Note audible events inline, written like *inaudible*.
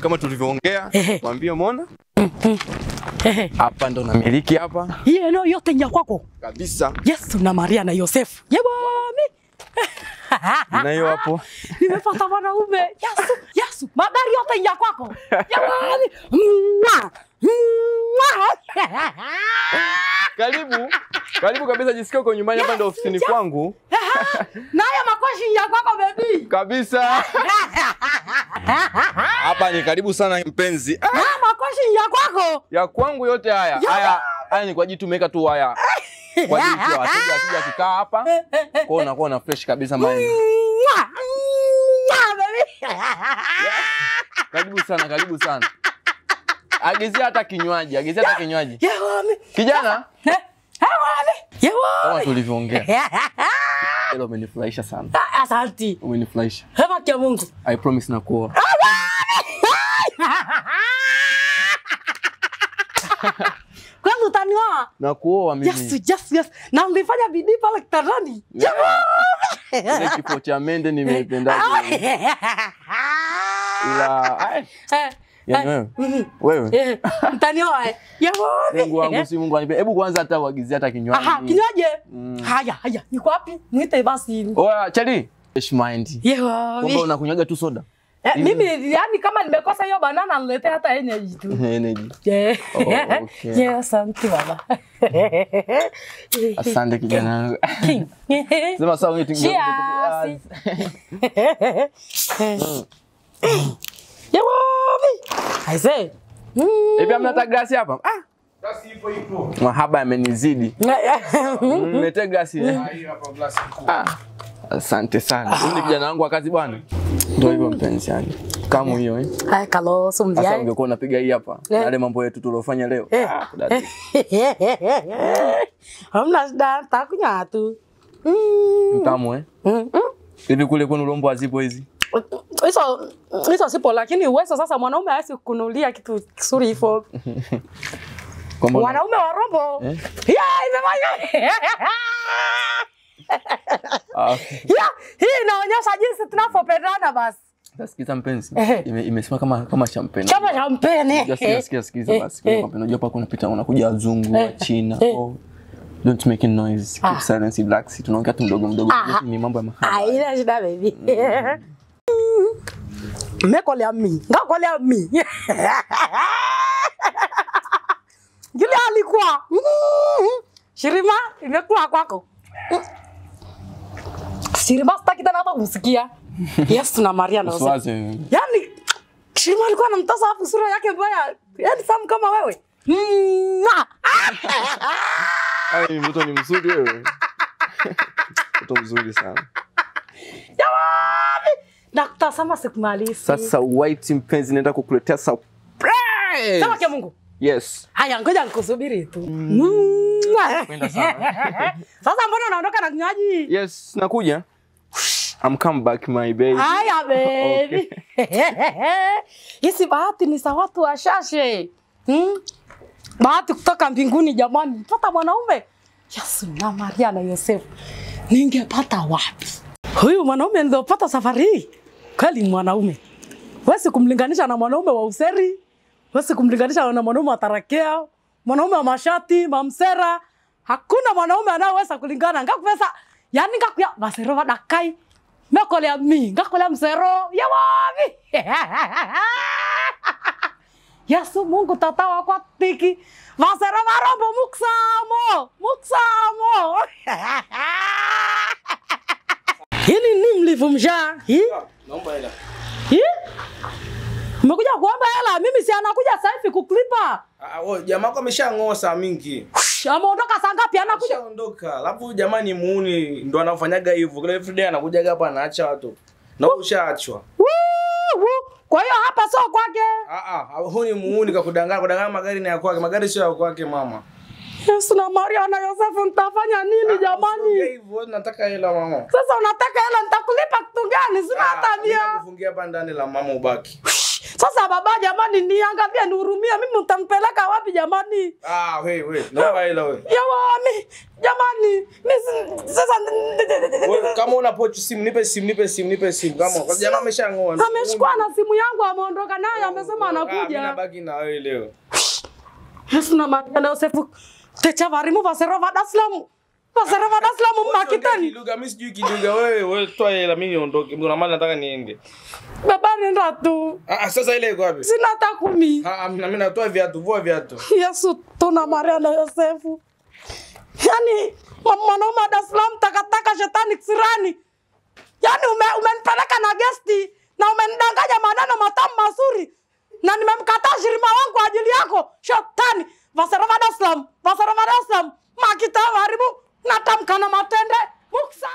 kama tulivyoongea, mwambie umeona mm-hmm. hapa ndo namiliki hapa hii eneo yote ni ya kwako kabisa. Yesu na Maria na Yosefu mi na hiyo hapo *laughs* nimepata wanaume. Yesu, Yesu, magari yote ni ya kwako yebami mwa *laughs* Karibu. Karibu kabisa jisikia uko nyumbani hapa yes, ndio ofisini kwangu. *laughs* Na haya makoshi ya kwako baby. Kabisa. Hapa ni karibu sana mpenzi. *laughs* Ah, makoshi ya kwako. Ya kwangu yote haya. Ya. Haya, haya ni kwa jitu tumeweka tu haya. Kwa ajili ya wateja akija kikaa hapa. Kwa unakuwa na fresh kabisa mind. Karibu sana, karibu sana agizia hata kinywaji, agizia hata kinywaji. Kijana eh? kama tulivyoongea hilo *laughs* umenifurahisha sana. Ah, Asante. Umenifurahisha. Hema ya Mungu. I promise na kuoa. *laughs* Kwanza utanioa? Na kuoa mimi. Yes, yes, yes. Na ulifanya bidii pale kitandani. Ile kifo cha mende nimependa. *laughs* Ila Yani eh. wewe. Mm-hmm. Eh. Eh. Hebu kwanza hata uagizie hata kinywaji. Aha, kinywaji. Mm. Haya, haya. Niko wapi? Mwite basi. Oya, Chadi. Fresh mind. Yewa. Kumbe unakunywaga tu soda. mimi yani kama nimekosa hiyo banana niletee hata energy tu. *laughs* Energy. Yeah. Oh, *laughs* okay. Yeah, asante baba. *laughs* Asante kijana wangu. Sema sasa ungetingia. Cheers. Yewa. Aise. Mm. Hivi hamna grasi glasi hapa? Ah. Glasi ipo ipo. Mahaba amenizidi. *laughs* Eh, Mlete mm, glasi. Ah, hapa glasi mkuu. Ah. Asante sana. Ah. Huyu ni kijana wangu wa kazi bwana. Ndio hivyo mpenzi yangu. Kamu hiyo eh. Haya kalo sumjai. Sasa ungekuwa unapiga hii hapa. Eh. Yale mambo yetu tuliofanya leo. Eh. Ah, *laughs* hamna shida, takunya tu. Mm. Mtamu eh. Mm. Hivi kule kwenu lombo azipo hizi? hizo hizo sipo, lakini uwezo sasa, mwanaume hawezi kunulia kitu kizuri hivyo *laughs* wanaume wa robo eh? yeah, imefanya yeah, *laughs* hii inaonyesha jinsi tunavyopendana basi. Sikiza mpenzi, imesema kama kama champagne. Kama champagne. Sikiza sikiza sikiza basi. Unajua hapa kuna pita unakuja wazungu wa China. Oh, don't make a noise. Keep ah. silence, relax. Tunaongea tu mdogo mdogo. Ah. Ni mambo ya mahali. Ah, ila shida baby. Mm mmekolea mmi ngakolea mmi yule *laughs* alikuwa mm-hmm. Shirima, imekuwa kwako mm. Shirima, sitaki tena hata kumsikia *laughs* yes na Maria na Yosefu. Yani Shirima alikuwa anamtasa hapo sura yake mbaya, yani Sam kama wewe Ai, mtoto ni mzuri wewe, *laughs* mtoto mzuri sana jamaa. Dr. Samba sikumalizi. Sasa wait mpenzi, naenda kukuletea surprise. Sawa kia Mungu. Yes. Haya, ngoja nikusubiri tu. Mm. *laughs* Sasa mbona unaondoka na kinywaji? Yes, nakuja. I'm come back my baby. Haya *laughs* baby. Okay. *laughs* Hizi bahati ni za watu washashe. Hmm? Bahati kutoka mbinguni jamani. Pata mwanaume. Yesu na Maria na Yosefu. Ningepata wapi? Huyu mwanaume pata safari hii kweli mwanaume. Wasi kumlinganisha na mwanaume wa useri, Wasi kumlinganisha na mwanaume wa tarakea, mwanaume wa mashati, mamsera. Hakuna mwanaume anayeweza kulingana. pesa. yani ya masero vadakai mekolea ya mi ngakolea msero ya *laughs* Yesu Mungu tata kwa tiki vasero varombo muksamo muksamo *laughs* Hili ni mlivumjaa? Ah, naomba hela. Umekuja kuomba hela? Mimi si anakuja sasa hivi kuklipa. Ah, ah, wewe jamaa wako ameshang'oa mingi. Ameondoka saa ngapi? Anakuja. Ameshaondoka. Alafu jamaa ni muuni ndo anafanyaga hivyo. Kila everyday anakuja hapa anaacha watu. Na wewe ushaachwa. Kwa hiyo hapa sio kwake. Ah, ah ah, huyu ni muuni kakudanganya, kudanganya magari ni ya kwake. Magari sio ya kwake mama. Yesu na Maria na Yosefu, mtafanya nini ah, jamani? nataka hela mama. Sasa unataka hela, nitakulipa kitu gani? Sina ah, hata Kufungia hapa bandani la mama ubaki. Sasa baba, jamani, niangalie, nihurumie mimi, mtampeleka wapi jamani? Ah, we we, naomba hela we. Yawa jamani, mimi sasa wewe, kama una pochi simu, nipe simu, nipe simu, nipe simu. Kama kwa jamaa ameshang'oa, ameshikwa na simu yangu, ameondoka nayo, amesema ah, anakuja. Ah, mimi nabaki na wewe leo. Yesu na Maria na Yosefu techa varimu vasera vada slamu. Vasera vada slamu va Dar Kiluga mimi sijui kiluga wewe wewe toa hela mimi niondoke. Kuna mali nataka niende. Baba nenda tu. Ah, ah, sasa ile iko wapi? Sina hata kumi. Ah, ah mimi natoa viatu, vua viatu. Yesu tuna Maria na Yosefu. Yani mwanaume wa Dar es Salaam takataka shetani kisirani. Yani ume, umenipeleka na gesti na umenidanganya maneno matamu mazuri na nimemkataa shirima wangu kwa ajili yako shetani. vasara vadaslam vasara vadaslam makita varibu natamkana matende muksa